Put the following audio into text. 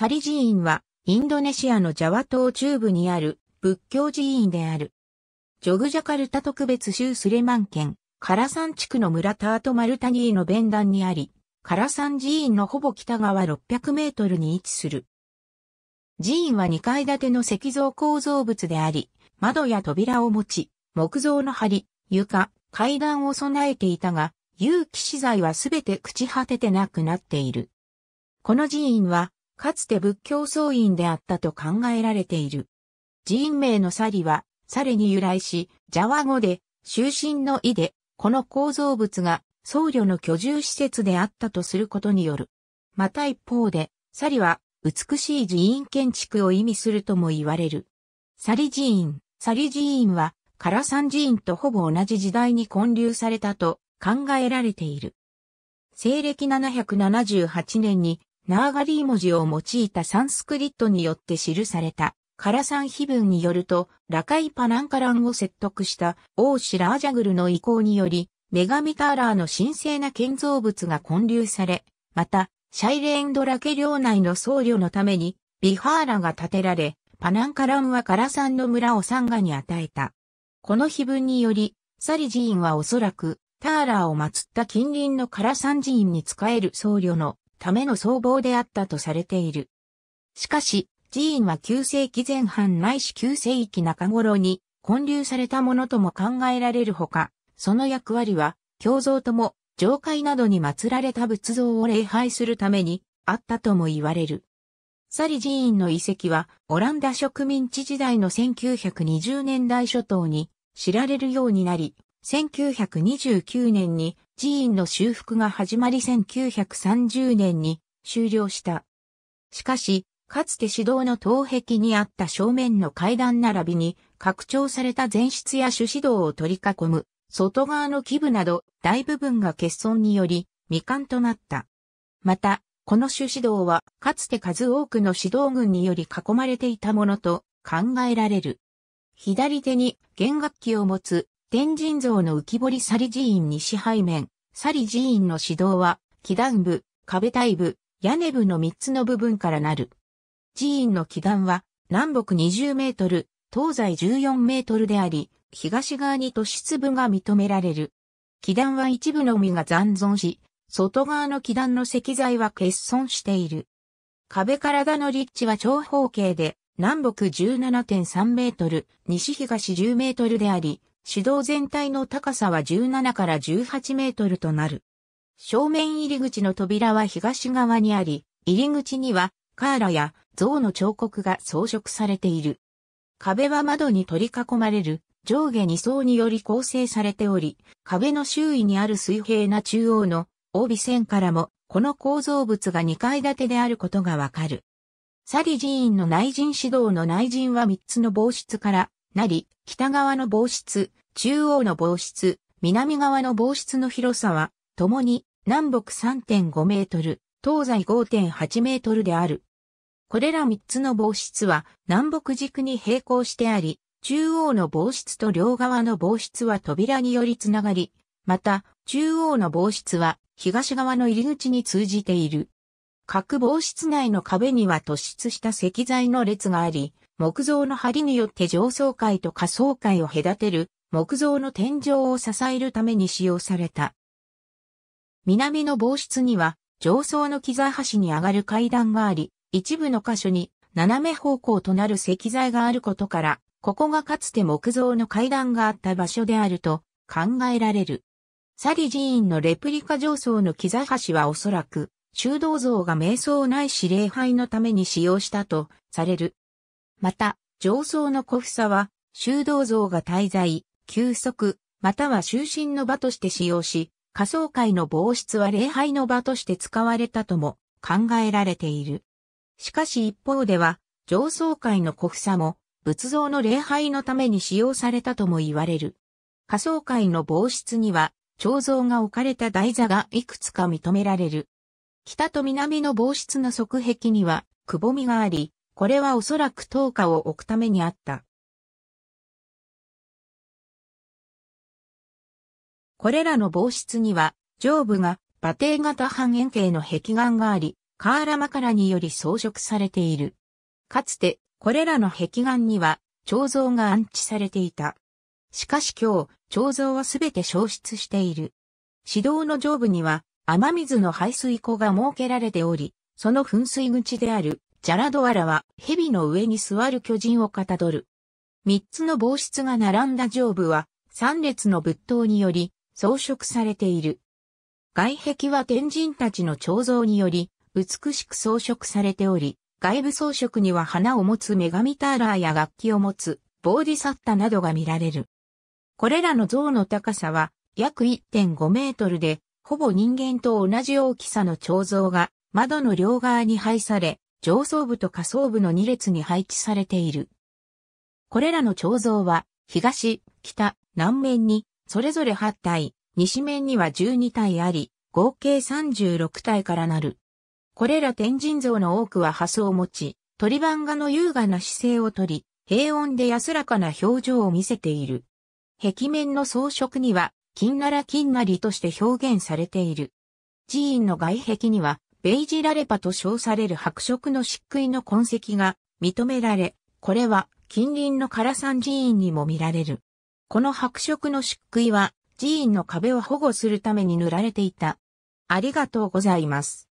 サリ寺院は、インドネシアのジャワ島中部にある仏教寺院である。ジョグジャカルタ特別州スレマン県、カラサン地区の村タートマルタニーの弁談にあり、カラサン寺院のほぼ北側600メートルに位置する。寺院は2階建ての石像構造物であり、窓や扉を持ち、木造の梁、床、階段を備えていたが、有機資材はすべて朽ち果ててなくなっている。この寺院は、かつて仏教僧院であったと考えられている。寺院名のサリは、サレに由来し、ジャワ語で、終身の意で、この構造物が僧侶の居住施設であったとすることによる。また一方で、サリは、美しい寺院建築を意味するとも言われる。サリ寺院、サリ寺院は、カラサン寺院とほぼ同じ時代に建立されたと考えられている。西暦778年にナーガリー文字を用いたサンスクリットによって記された、カラサン碑文によると、ラカイパナンカランを説得した王子ラージャグルの意向により、女神ターラーの神聖な建造物が建立され、また、シャイレーンドラケ領内の僧侶のために、ビハーラが建てられ、パナンカランはカラサンの村をサンガに与えた。この碑文により、サリ寺院はおそらく、ターラーを祀った近隣のカラサン寺院に仕える僧侶のための僧帽であったとされている。しかし、寺院は9世紀前半ないし9世紀中頃に建立されたものとも考えられるほか、その役割は、教像とも、上界などに祀られた仏像を礼拝するために、あったとも言われる。サリ寺院の遺跡は、オランダ植民地時代の1920年代初頭に知られるようになり、1929年に寺院の修復が始まり1930年に終了した。しかし、かつて指導の東壁にあった正面の階段並びに拡張された前室や主指導を取り囲む外側の基部など大部分が欠損により未完となった。また、この主指導はかつて数多くの指導群により囲まれていたものと考えられる。左手に弦楽器を持つ天神像の浮き去り寺院西背面、去り寺院の指導は、祈壇部、壁体部、屋根部の3つの部分からなる。寺院の祈壇は、南北20メートル、東西14メートルであり、東側に都市部が認められる。祈壇は一部のみが残存し、外側の祈壇の石材は欠損している。壁からがの立地は長方形で、南北17.3メートル、西東10メートルであり、主導全体の高さは17から18メートルとなる。正面入り口の扉は東側にあり、入り口にはカーラや像の彫刻が装飾されている。壁は窓に取り囲まれる上下2層により構成されており、壁の周囲にある水平な中央の帯線からもこの構造物が2階建てであることがわかる。サリ寺院の内陣指導の内陣は3つの防室からなり、北側の防湿、中央の防湿、南側の防湿の広さは、ともに南北3.5メートル、東西5.8メートルである。これら3つの防湿は南北軸に並行してあり、中央の防湿と両側の防湿は扉によりつながり、また中央の防湿は東側の入り口に通じている。各防湿内の壁には突出した石材の列があり、木造の梁によって上層階と下層階を隔てる木造の天井を支えるために使用された。南の防室には上層の機材端に上がる階段があり、一部の箇所に斜め方向となる石材があることから、ここがかつて木造の階段があった場所であると考えられる。サリ寺院のレプリカ上層の木材橋はおそらく、修道像が瞑想ないし礼拝のために使用したとされるまた、上層の小房は、修道像が滞在、休息、または就寝の場として使用し、仮想界の防室は礼拝の場として使われたとも考えられている。しかし一方では、上層界の小房も、仏像の礼拝のために使用されたとも言われる。仮想界の防室には、彫像が置かれた台座がいくつか認められる。北と南の防室の側壁には、くぼみがあり、これはおそらく灯火を置くためにあった。これらの防室には、上部が馬蹄型半円形の壁眼があり、カーラマカラにより装飾されている。かつて、これらの壁岩には、彫像が安置されていた。しかし今日、彫像はすべて消失している。指導の上部には、雨水の排水溝が設けられており、その噴水口であるジャラドワラは蛇の上に座る巨人をかたどる。三つの防室が並んだ上部は三列の仏塔により装飾されている。外壁は天神たちの彫像により美しく装飾されており、外部装飾には花を持つ女神ターラーや楽器を持つボーディサッタなどが見られる。これらの像の高さは約1.5メートルで、ほぼ人間と同じ大きさの彫像が窓の両側に配され、上層部と下層部の2列に配置されている。これらの彫像は、東、北、南面に、それぞれ8体、西面には12体あり、合計36体からなる。これら天神像の多くは想を持ち、鳥番画の優雅な姿勢をとり、平穏で安らかな表情を見せている。壁面の装飾には、金なら金なりとして表現されている。寺院の外壁には、ベイジラレパと称される白色の漆喰の痕跡が認められ、これは近隣の唐山寺院にも見られる。この白色の漆喰は寺院の壁を保護するために塗られていた。ありがとうございます。